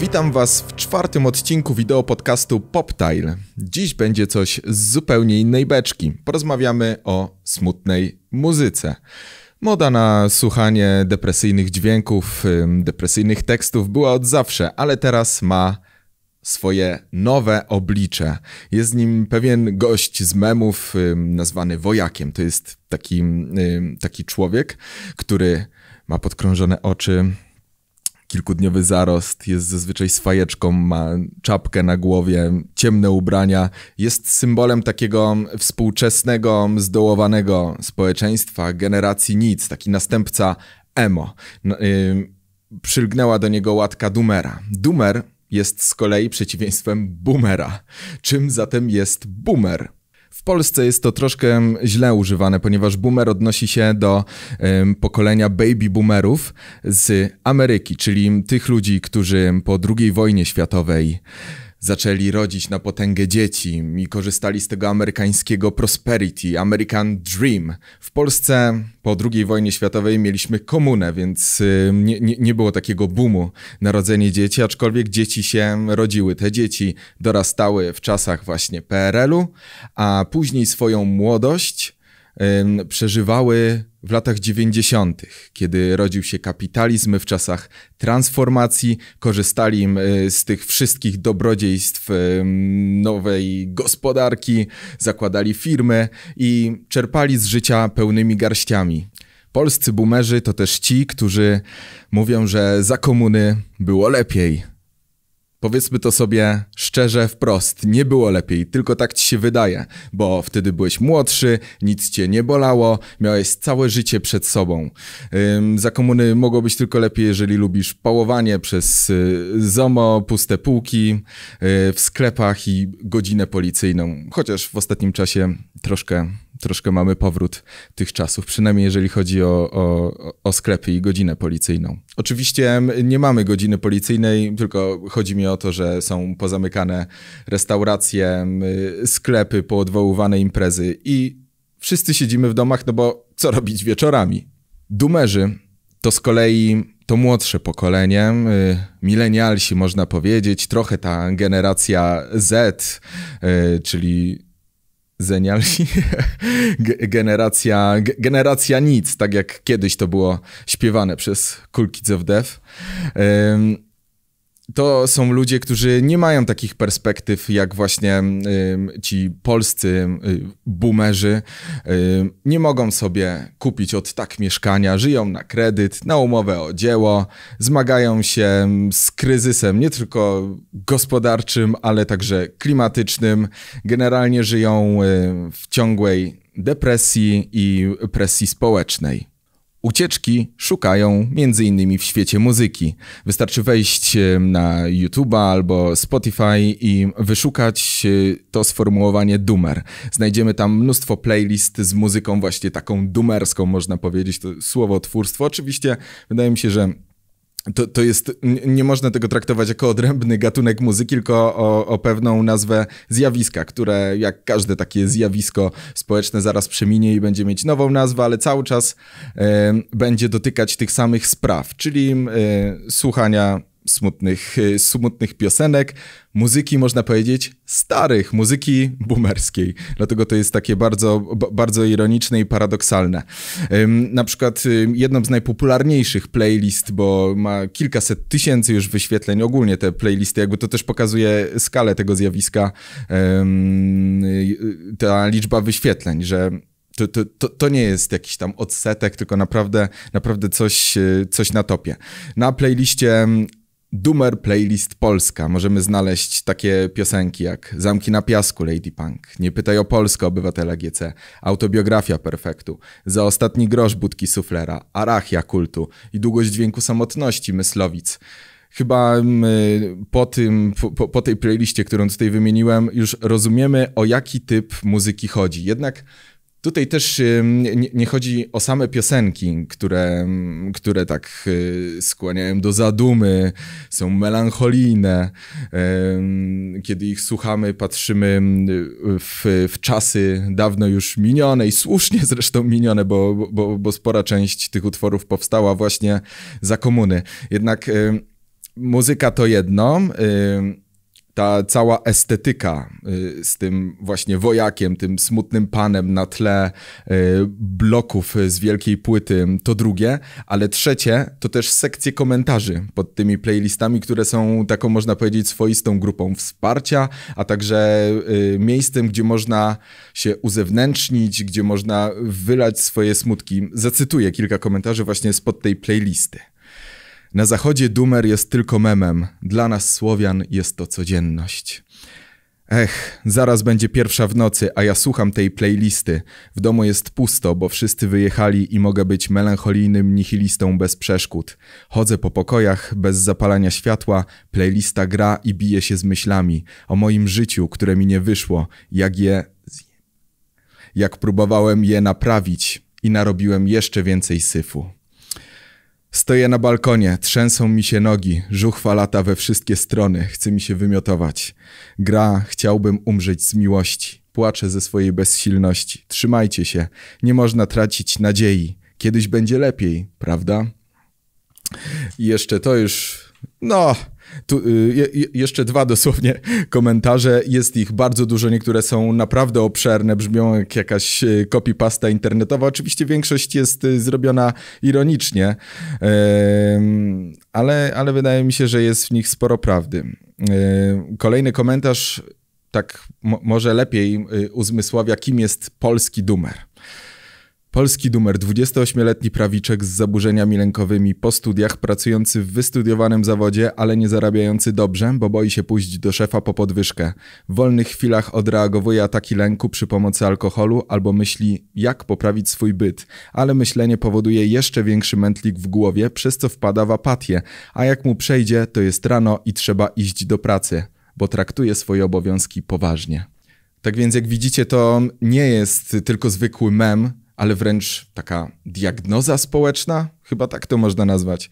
Witam Was w czwartym odcinku wideo podcastu Poptile. Dziś będzie coś z zupełnie innej beczki. Porozmawiamy o smutnej muzyce. Moda na słuchanie depresyjnych dźwięków, depresyjnych tekstów była od zawsze, ale teraz ma swoje nowe oblicze. Jest nim pewien gość z memów nazwany Wojakiem. To jest taki, taki człowiek, który ma podkrążone oczy, kilkudniowy zarost, jest zazwyczaj z fajeczką, ma czapkę na głowie, ciemne ubrania. Jest symbolem takiego współczesnego, zdołowanego społeczeństwa, generacji nic, taki następca emo. No, yy, przylgnęła do niego łatka Dumera. Dumer jest z kolei przeciwieństwem boomera. Czym zatem jest boomer? W Polsce jest to troszkę źle używane, ponieważ boomer odnosi się do um, pokolenia baby boomerów z Ameryki, czyli tych ludzi, którzy po II wojnie światowej zaczęli rodzić na potęgę dzieci i korzystali z tego amerykańskiego prosperity, American Dream. W Polsce po II wojnie światowej mieliśmy komunę, więc y, nie, nie, nie było takiego boomu na rodzenie dzieci, aczkolwiek dzieci się rodziły. Te dzieci dorastały w czasach właśnie PRL-u, a później swoją młodość przeżywały w latach 90., kiedy rodził się kapitalizm, w czasach transformacji, korzystali e, z tych wszystkich dobrodziejstw nowej gospodarki, zakładali firmy i czerpali z życia pełnymi garściami. Polscy boomerzy to też ci, którzy mówią, że za komuny było lepiej. Powiedzmy to sobie szczerze, wprost. Nie było lepiej, tylko tak ci się wydaje, bo wtedy byłeś młodszy, nic cię nie bolało, miałeś całe życie przed sobą. Ym, za komuny mogło być tylko lepiej, jeżeli lubisz pałowanie przez y, ZOMO, puste półki y, w sklepach i godzinę policyjną. Chociaż w ostatnim czasie troszkę troszkę mamy powrót tych czasów, przynajmniej jeżeli chodzi o, o, o sklepy i godzinę policyjną. Oczywiście nie mamy godziny policyjnej, tylko chodzi mi o to, że są pozamykane restauracje, sklepy, poodwoływane imprezy i wszyscy siedzimy w domach, no bo co robić wieczorami? Dumerzy to z kolei to młodsze pokolenie, y, milenialsi można powiedzieć, trochę ta generacja Z, y, czyli zenialsi, generacja, generacja nic, tak jak kiedyś to było śpiewane przez Cool Kids of Death to są ludzie, którzy nie mają takich perspektyw jak właśnie y, ci polscy y, boomerzy. Y, nie mogą sobie kupić od tak mieszkania, żyją na kredyt, na umowę o dzieło, zmagają się z kryzysem nie tylko gospodarczym, ale także klimatycznym. Generalnie żyją w ciągłej depresji i presji społecznej. Ucieczki szukają m.in. w świecie muzyki. Wystarczy wejść e, na YouTube albo Spotify i wyszukać e, to sformułowanie Dumer. Znajdziemy tam mnóstwo playlist z muzyką właśnie taką dumerską, można powiedzieć, to słowo twórstwo. Oczywiście wydaje mi się, że to, to jest, nie można tego traktować jako odrębny gatunek muzyki, tylko o, o, pewną nazwę zjawiska, które jak każde takie zjawisko społeczne zaraz przeminie i będzie mieć nową nazwę, ale cały czas y, będzie dotykać tych samych spraw, czyli y, słuchania smutnych, y, smutnych piosenek, muzyki, można powiedzieć, starych, muzyki boomerskiej. Dlatego to jest takie bardzo, bardzo ironiczne i paradoksalne. Na przykład y, jedną z najpopularniejszych playlist, bo ma kilkaset tysięcy już wyświetleń ogólnie te playlisty, jakby to też pokazuje skalę tego zjawiska, y, ta liczba wyświetleń, że to, to, to, to, nie jest jakiś tam odsetek, tylko naprawdę, naprawdę coś, coś na topie. Na playliście Dumer Playlist Polska możemy znaleźć takie piosenki jak Zamki na piasku Lady Punk, Nie pytaj o Polskę obywatela GC, Autobiografia Perfektu, Za ostatni grosz Budki Suflera, Arachia Kultu i Długość Dźwięku Samotności Myslowic. Chyba my po, tym, po, po tej playliście, którą tutaj wymieniłem, już rozumiemy o jaki typ muzyki chodzi. Jednak Tutaj też nie, nie, chodzi o same piosenki, które, które tak e, skłaniają do zadumy, są melancholijne. Kiedy ich słuchamy, patrzymy w, w czasy dawno już minione i słusznie zresztą minione, bo, bo, bo spora część tych utworów powstała właśnie za komuny. Jednak muzyka to jedno ta cała estetyka y, z tym właśnie wojakiem, tym smutnym panem na tle y, bloków z wielkiej płyty, to drugie, ale trzecie to też sekcje komentarzy pod tymi playlistami, które są taką, można powiedzieć, swoistą grupą wsparcia, a także y, miejscem, gdzie można się uzewnętrznić, gdzie można wylać swoje smutki. Zacytuję kilka komentarzy właśnie spod tej playlisty. Na zachodzie dumer jest tylko memem, dla nas Słowian jest to codzienność. Ech, zaraz będzie pierwsza w nocy, a ja słucham tej playlisty. W domu jest pusto, bo wszyscy wyjechali i mogę być melancholijnym nihilistą bez przeszkód. Chodzę po pokojach bez zapalania światła, playlista gra i bije się z myślami o moim życiu, które mi nie wyszło, jak je. jak próbowałem je naprawić i narobiłem jeszcze więcej syfu. Stoję na balkonie, trzęsą mi się nogi, żuchwa lata we wszystkie strony, chce mi się wymiotować. Gra, chciałbym umrzeć z miłości. Płaczę ze swojej bezsilności. Trzymajcie się, nie można tracić nadziei. Kiedyś będzie lepiej, prawda? I jeszcze to już... No... Tu, y, jeszcze dwa dosłownie komentarze. Jest ich bardzo dużo, niektóre są naprawdę obszerne, brzmią jak jakaś y, copy-pasta internetowa. Oczywiście większość jest y, zrobiona ironicznie, ale, ale wydaje mi się, że jest w nich sporo prawdy. kolejny komentarz tak może lepiej uzmysławia, kim jest polski dumer. Polski numer 28-letni prawiczek z zaburzeniami lękowymi, po studiach pracujący w wystudiowanym zawodzie, ale nie zarabiający dobrze, bo boi się pójść do szefa po podwyżkę. W wolnych chwilach odreagowuje ataki lęku przy pomocy alkoholu albo myśli, jak poprawić swój byt, ale myślenie powoduje jeszcze większy mętlik w głowie, przez co wpada w apatię, a jak mu przejdzie, to jest rano i trzeba iść do pracy, bo traktuje swoje obowiązki poważnie. Tak więc, jak widzicie, to nie jest tylko zwykły mem, ale wręcz taka diagnoza społeczna, chyba tak to można nazwać.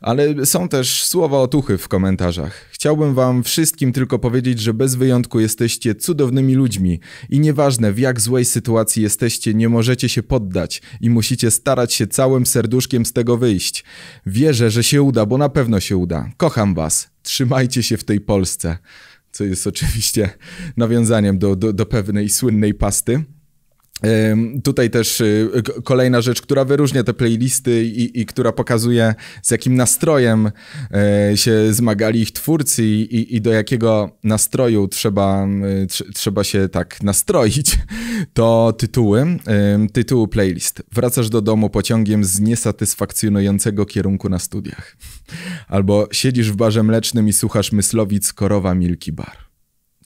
Ale są też słowa otuchy w komentarzach. Chciałbym wam wszystkim tylko powiedzieć, że bez wyjątku jesteście cudownymi ludźmi i nieważne w jak złej sytuacji jesteście, nie możecie się poddać i musicie starać się całym serduszkiem z tego wyjść. Wierzę, że się uda, bo na pewno się uda. Kocham was. Trzymajcie się w tej Polsce. Co jest oczywiście nawiązaniem do, do, do pewnej słynnej pasty. Tutaj też y, kolejna rzecz, która wyróżnia te playlisty i, i która pokazuje, z jakim nastrojem y, się zmagali ich twórcy i, i do jakiego nastroju trzeba, y, trzeba się tak nastroić, to tytuły, tytuł playlist. Wracasz do domu pociągiem z niesatysfakcjonującego kierunku na studiach. Albo siedzisz w barze mlecznym i słuchasz myslowic Korowa Milki Bar.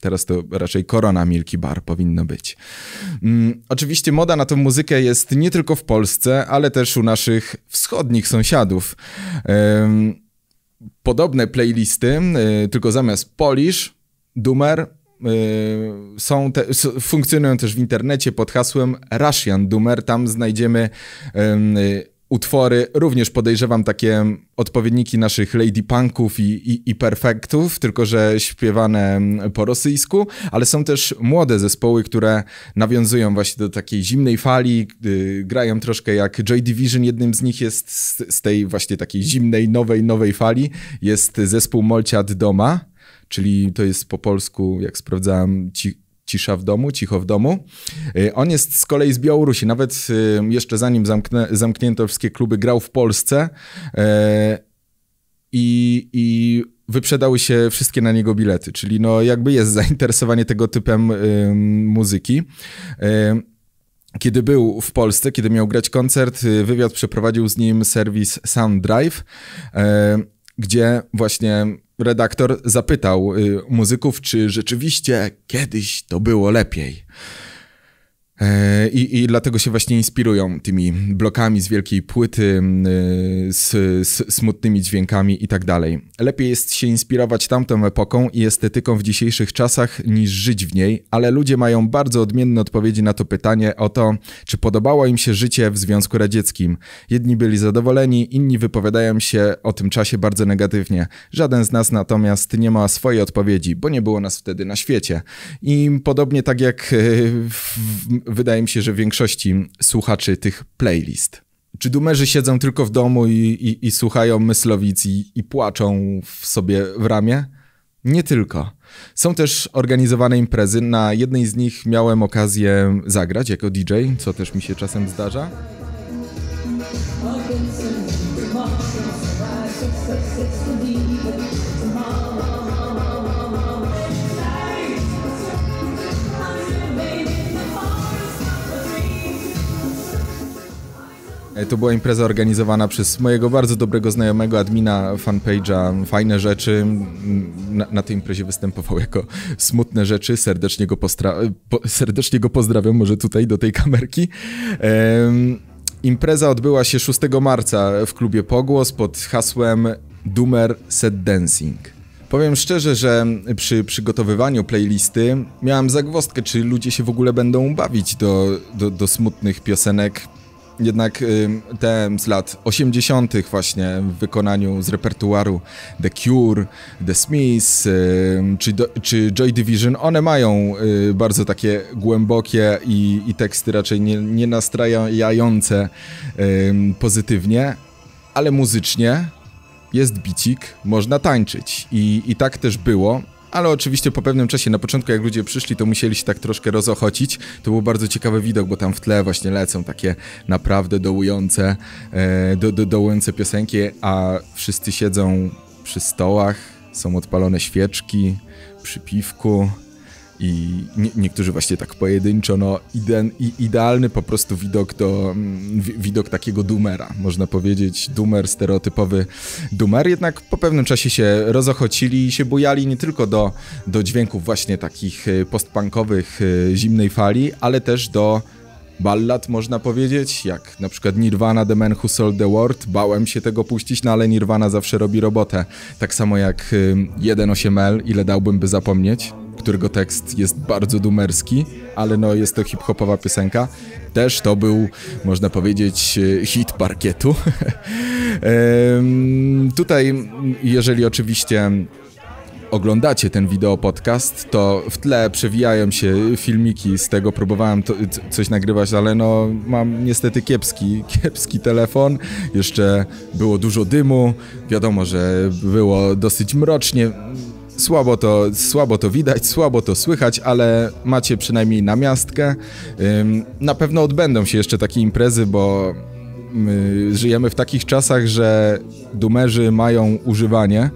Teraz to raczej korona Milki Bar powinno być. Mm, oczywiście moda na tą muzykę jest nie tylko w Polsce, ale też u naszych wschodnich sąsiadów. Ym, podobne playlisty, y, tylko zamiast Polish, Dumer, y, e, są te, funkcjonują też w internecie pod hasłem Russian Dumer. Tam znajdziemy y, utwory, również podejrzewam takie odpowiedniki naszych lady punków i, i, i perfektów, tylko że śpiewane mm, po rosyjsku, ale są też młode zespoły, które nawiązują właśnie do takiej zimnej fali, grają troszkę jak Joy Division, jednym z nich jest z, z tej właśnie takiej zimnej, nowej, nowej fali, jest zespół Molciad Doma, czyli to jest po polsku, jak sprawdzałem, ci, Cisza w domu, cicho w domu. Y, on jest z kolei z Białorusi, nawet y, jeszcze zanim zamknę, zamknięto wszystkie kluby, grał w Polsce y, i, i wyprzedały się wszystkie na niego bilety, czyli no jakby jest zainteresowanie tego typem muzyki. kiedy był w Polsce, kiedy miał grać koncert, wywiad przeprowadził z nim serwis Sound Drive, gdzie właśnie redaktor zapytał y, muzyków, czy rzeczywiście kiedyś to było lepiej. E, I, I, dlatego się właśnie inspirują tymi blokami z wielkiej płyty, e, z, z smutnymi dźwiękami i tak dalej. Lepiej jest się inspirować tamtą epoką i estetyką w dzisiejszych czasach niż żyć w niej, ale ludzie mają bardzo odmienne odpowiedzi na to pytanie o to, czy podobało im się życie w Związku Radzieckim. Jedni byli zadowoleni, inni wypowiadają się o tym czasie bardzo negatywnie. Żaden z nas natomiast nie ma swojej odpowiedzi, bo nie było nas wtedy na świecie. I podobnie tak jak e, w, wydaje mi się, że większości słuchaczy tych playlist. Czy dumerzy siedzą tylko w domu i, i, i słuchają myslowic i, i płaczą w sobie w ramię? Nie tylko. Są też organizowane imprezy. Na jednej z nich miałem okazję zagrać jako DJ, co też mi się czasem zdarza. E, to była impreza organizowana przez mojego bardzo dobrego znajomego admina fanpage'a Fajne Rzeczy. Na, na tej imprezie występował jako Smutne Rzeczy. Serdecznie go, po, serdecznie go pozdrawiam, może tutaj do tej kamerki. Ehm, impreza odbyła się 6 marca w klubie Pogłos pod hasłem Dumer Set Dancing. Powiem szczerze, że przy przygotowywaniu playlisty miałem zagwostkę, czy ludzie się w ogóle będą bawić do, do, do smutnych piosenek jednak y, te z lat 80. właśnie w wykonaniu z repertuaru The Cure, The Smiths y, czy, czy Joy Division, one mają y, bardzo takie głębokie i, i teksty raczej nie, nie nastrajające pozytywnie, ale muzycznie jest bicik, można tańczyć. I, i tak też było ale oczywiście po pewnym czasie, na początku jak ludzie przyszli, to musieli się tak troszkę rozochocić. To był bardzo ciekawy widok, bo tam w tle właśnie lecą takie naprawdę dołujące, e, do, do, dołujące piosenki, a wszyscy siedzą przy stołach, są odpalone świeczki przy piwku i nie, niektórzy właśnie tak pojedynczo, no iden, i, idealny po prostu widok do, mm, w, widok takiego dumera, można powiedzieć, dumer, stereotypowy dumer, jednak po pewnym czasie się rozochocili i się bujali nie tylko do, do dźwięków właśnie takich y, postpunkowych y, zimnej fali, ale też do ballad, można powiedzieć, jak na przykład Nirvana The Man Who Sold The World. Bałem się tego puścić, no ale Nirvana zawsze robi robotę. Tak samo jak 1.8L, y, ile dałbym by zapomnieć którego tekst jest bardzo dumerski, ale no jest to hip-hopowa piosenka. Też to był, można powiedzieć, hit parkietu. Tutaj, jeżeli oczywiście oglądacie ten wideo podcast, to w tle przewijają się filmiki z tego. Próbowałem to, coś nagrywać, ale no mam niestety kiepski, kiepski telefon. Jeszcze było dużo dymu. Wiadomo, że było dosyć mrocznie. Słabo to, słabo to widać, słabo to słychać, ale macie przynajmniej namiastkę. Na pewno odbędą się jeszcze takie imprezy, bo y, żyjemy w takich czasach, że dumerzy mają używanie.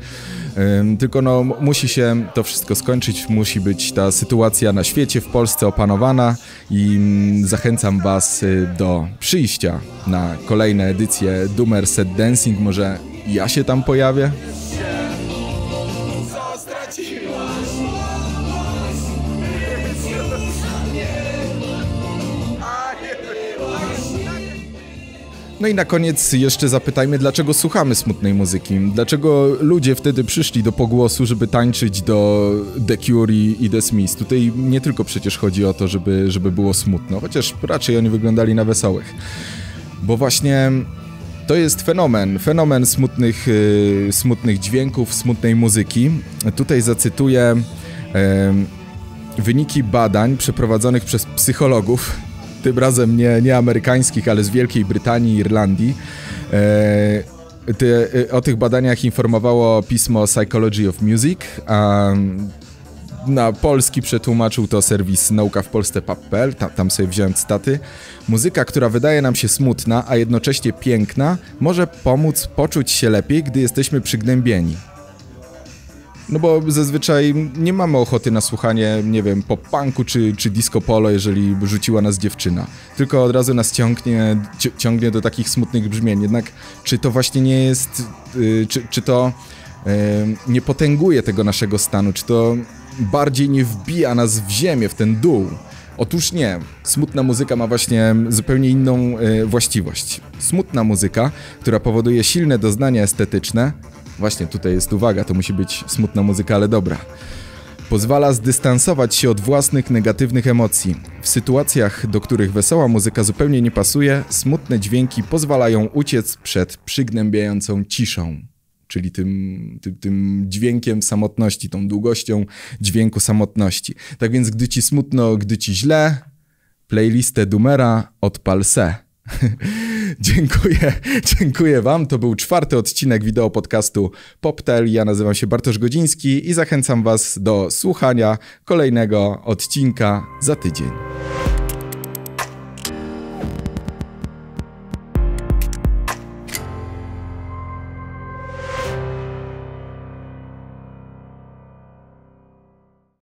Tylko no, musi się to wszystko skończyć, musi być ta sytuacja na świecie, w Polsce opanowana i mm, zachęcam Was y, do przyjścia na kolejne edycje Dumer Set Dancing. Może ja się tam pojawię? No i na koniec jeszcze zapytajmy, dlaczego słuchamy smutnej muzyki. Dlaczego ludzie wtedy przyszli do pogłosu, żeby tańczyć do The Cure i The Smiths. Tutaj nie tylko przecież chodzi o to, żeby, żeby było smutno, chociaż raczej oni wyglądali na wesołych. Bo właśnie to jest fenomen, fenomen smutnych, yy, smutnych dźwięków, smutnej muzyki. Tutaj zacytuję yy, wyniki badań przeprowadzonych przez psychologów tym razem nie, nie amerykańskich, ale z Wielkiej Brytanii i Irlandii. E, ty, e, o tych badaniach informowało pismo Psychology of Music, a na polski przetłumaczył to serwis nauka w Polsce.pl, tam, tam sobie wziąłem staty. Muzyka, która wydaje nam się smutna, a jednocześnie piękna, może pomóc poczuć się lepiej, gdy jesteśmy przygnębieni. No bo zazwyczaj nie mamy ochoty na słuchanie, nie wiem, pop punku czy, czy disco polo, jeżeli rzuciła nas dziewczyna. Tylko od razu nas ciągnie, ciągnie do takich smutnych brzmień. Jednak czy to właśnie nie jest, y, czy, czy to y, nie potęguje tego naszego stanu, czy to bardziej nie wbija nas w ziemię, w ten dół? Otóż nie. Smutna muzyka ma właśnie zupełnie inną y, właściwość. Smutna muzyka, która powoduje silne doznania estetyczne, Właśnie tutaj jest uwaga, to musi być smutna muzyka, ale dobra. Pozwala zdystansować się od własnych negatywnych emocji. W sytuacjach, do których wesoła muzyka zupełnie nie pasuje, smutne dźwięki pozwalają uciec przed przygnębiającą ciszą. Czyli tym, tym, tym dźwiękiem samotności, tą długością dźwięku samotności. Tak więc, gdy ci smutno, gdy ci źle, playlistę Dumera odpal se. Dziękuję, dziękuję Wam. To był czwarty odcinek wideo podcastu Poptel. Ja nazywam się Bartosz Godziński i zachęcam Was do słuchania kolejnego odcinka za tydzień.